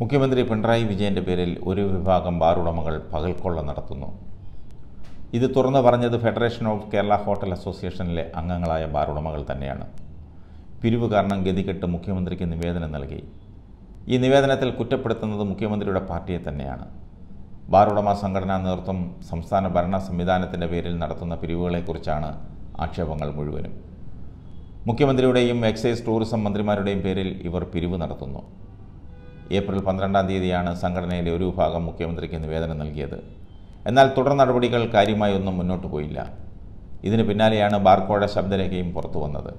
മുഖ്യമന്ത്രി പിണറായി വിജയൻ്റെ പേരിൽ ഒരു വിഭാഗം ബാർ ഉടമകൾ പകൽക്കൊള്ള നടത്തുന്നു ഇത് തുറന്നു പറഞ്ഞത് ഫെഡറേഷൻ ഓഫ് കേരള ഹോട്ടൽ അസോസിയേഷനിലെ അംഗങ്ങളായ ബാർ ഉടമകൾ തന്നെയാണ് പിരിവ് കാരണം ഗതികെട്ട് മുഖ്യമന്ത്രിക്ക് നിവേദനം നൽകി ഈ നിവേദനത്തിൽ കുറ്റപ്പെടുത്തുന്നത് മുഖ്യമന്ത്രിയുടെ പാർട്ടിയെ തന്നെയാണ് ബാർ ഉടമ സംഘടനാ നേതൃത്വം സംസ്ഥാന ഭരണ സംവിധാനത്തിൻ്റെ പേരിൽ നടത്തുന്ന പിരിവുകളെക്കുറിച്ചാണ് ആക്ഷേപങ്ങൾ മുഴുവനും മുഖ്യമന്ത്രിയുടെയും എക്സൈസ് ടൂറിസം മന്ത്രിമാരുടെയും പേരിൽ ഇവർ പിരിവ് നടത്തുന്നു ഏപ്രിൽ പന്ത്രണ്ടാം തീയതിയാണ് സംഘടനയിലെ ഒരു വിഭാഗം മുഖ്യമന്ത്രിക്ക് നിവേദനം നൽകിയത് എന്നാൽ തുടർ നടപടികൾ കാര്യമായി ഒന്നും മുന്നോട്ട് പോയില്ല ഇതിന് പിന്നാലെയാണ് ബാർക്കോട ശബ്ദരേഖയും പുറത്തു വന്നത്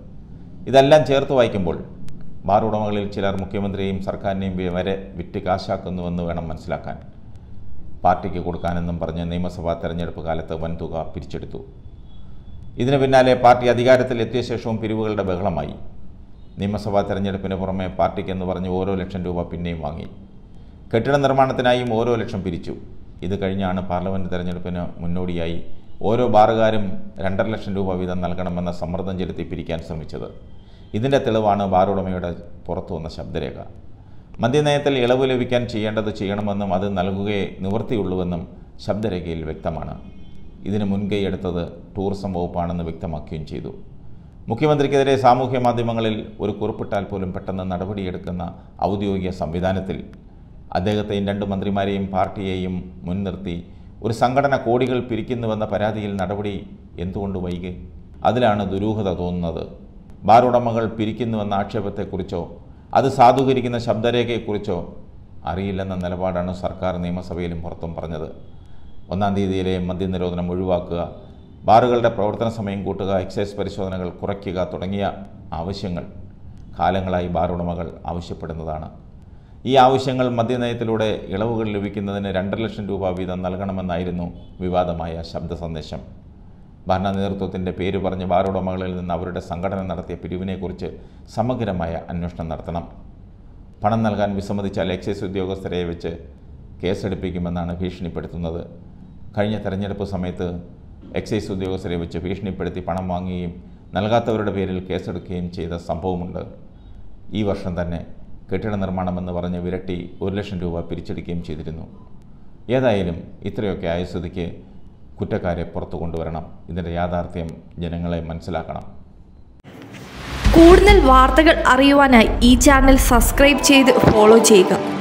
ഇതെല്ലാം ചേർത്ത് വായിക്കുമ്പോൾ ബാർ ഉടമകളിൽ ചിലർ മുഖ്യമന്ത്രിയെയും സർക്കാരിനെയും വരെ വിറ്റ് കാശാക്കുന്നുവെന്ന് വേണം മനസ്സിലാക്കാൻ പാർട്ടിക്ക് കൊടുക്കാനെന്നും പറഞ്ഞ് നിയമസഭാ തെരഞ്ഞെടുപ്പ് കാലത്ത് വൻതുക പിരിച്ചെടുത്തു ഇതിന് പിന്നാലെ പാർട്ടി അധികാരത്തിൽ എത്തിയ ശേഷവും പിരിവുകളുടെ ബഹളമായി നിയമസഭാ തെരഞ്ഞെടുപ്പിന് പുറമെ എന്ന് പറഞ്ഞ് ഓരോ ലക്ഷം രൂപ പിന്നെയും വാങ്ങി കെട്ടിട നിർമ്മാണത്തിനായും ഓരോ ലക്ഷം പിരിച്ചു ഇത് കഴിഞ്ഞാണ് പാർലമെൻറ്റ് തെരഞ്ഞെടുപ്പിന് മുന്നോടിയായി ഓരോ ബാറുകാരും രണ്ടര ലക്ഷം രൂപ വീതം നൽകണമെന്ന സമ്മർദ്ദം ചെലുത്തി പിരിക്കാൻ ശ്രമിച്ചത് ഇതിൻ്റെ തെളിവാണ് ബാറുടമയുടെ പുറത്തു വന്ന ശബ്ദരേഖ മദ്യനയത്തിൽ ഇളവ് ലഭിക്കാൻ ചെയ്യേണ്ടത് ചെയ്യണമെന്നും അത് നൽകുകയെ നിവൃത്തിയുള്ളൂവെന്നും ശബ്ദരേഖയിൽ വ്യക്തമാണ് ഇതിന് മുൻകൈയെടുത്തത് ടൂറിസം വകുപ്പാണെന്ന് വ്യക്തമാക്കുകയും ചെയ്തു മുഖ്യമന്ത്രിക്കെതിരെ സാമൂഹ്യ മാധ്യമങ്ങളിൽ ഒരു കുറിപ്പിട്ടാൽ പോലും പെട്ടെന്ന് നടപടിയെടുക്കുന്ന ഔദ്യോഗിക സംവിധാനത്തിൽ അദ്ദേഹത്തെയും രണ്ട് മന്ത്രിമാരെയും പാർട്ടിയെയും മുൻനിർത്തി ഒരു സംഘടന കോടികൾ പിരിക്കുന്നുവെന്ന പരാതിയിൽ നടപടി എന്തുകൊണ്ട് വൈകി അതിലാണ് ദുരൂഹത തോന്നുന്നത് ബാർ ഉടമകൾ പിരിക്കുന്നുവെന്ന ആക്ഷേപത്തെക്കുറിച്ചോ അത് സാധൂകരിക്കുന്ന ശബ്ദരേഖയെക്കുറിച്ചോ അറിയില്ലെന്ന നിലപാടാണ് സർക്കാർ നിയമസഭയിലും പുറത്തും പറഞ്ഞത് ഒന്നാം തീയതിയിലെ മദ്യനിരോധനം ഒഴിവാക്കുക ബാറുകളുടെ പ്രവർത്തന സമയം കൂട്ടുക എക്സൈസ് പരിശോധനകൾ കുറയ്ക്കുക തുടങ്ങിയ ആവശ്യങ്ങൾ കാലങ്ങളായി ബാർ ഉടമകൾ ആവശ്യപ്പെടുന്നതാണ് ഈ ആവശ്യങ്ങൾ മദ്യനയത്തിലൂടെ ഇളവുകൾ ലഭിക്കുന്നതിന് രണ്ടര ലക്ഷം രൂപ വീതം നൽകണമെന്നായിരുന്നു വിവാദമായ ശബ്ദ സന്ദേശം ഭരണ നേതൃത്വത്തിൻ്റെ പേര് പറഞ്ഞ് ബാറുടമകളിൽ ഉടമകളിൽ നിന്ന് അവരുടെ സംഘടന നടത്തിയ പിരിവിനെക്കുറിച്ച് സമഗ്രമായ അന്വേഷണം നടത്തണം പണം നൽകാൻ വിസമ്മതിച്ചാൽ എക്സൈസ് ഉദ്യോഗസ്ഥരെ വെച്ച് കേസെടുപ്പിക്കുമെന്നാണ് ഭീഷണിപ്പെടുത്തുന്നത് കഴിഞ്ഞ തെരഞ്ഞെടുപ്പ് സമയത്ത് എക്സൈസ് ഉദ്യോഗസ്ഥരെ വെച്ച് ഭീഷണിപ്പെടുത്തി പണം വാങ്ങുകയും നൽകാത്തവരുടെ പേരിൽ കേസെടുക്കുകയും ചെയ്ത സംഭവമുണ്ട് ഈ വർഷം തന്നെ കെട്ടിട നിർമ്മാണമെന്ന് പറഞ്ഞ് വിരട്ടി ഒരു ലക്ഷം രൂപ പിരിച്ചെടുക്കുകയും ചെയ്തിരുന്നു ഏതായാലും ഇത്രയൊക്കെ ആയസ്ഥിതിക്ക് കുറ്റക്കാരെ പുറത്തു കൊണ്ടുവരണം ഇതിൻ്റെ യാഥാർത്ഥ്യം ജനങ്ങളെ മനസ്സിലാക്കണം കൂടുതൽ വാർത്തകൾ അറിയുവാനായി ഈ ചാനൽ സബ്സ്ക്രൈബ് ചെയ്ത് ഫോളോ ചെയ്യുക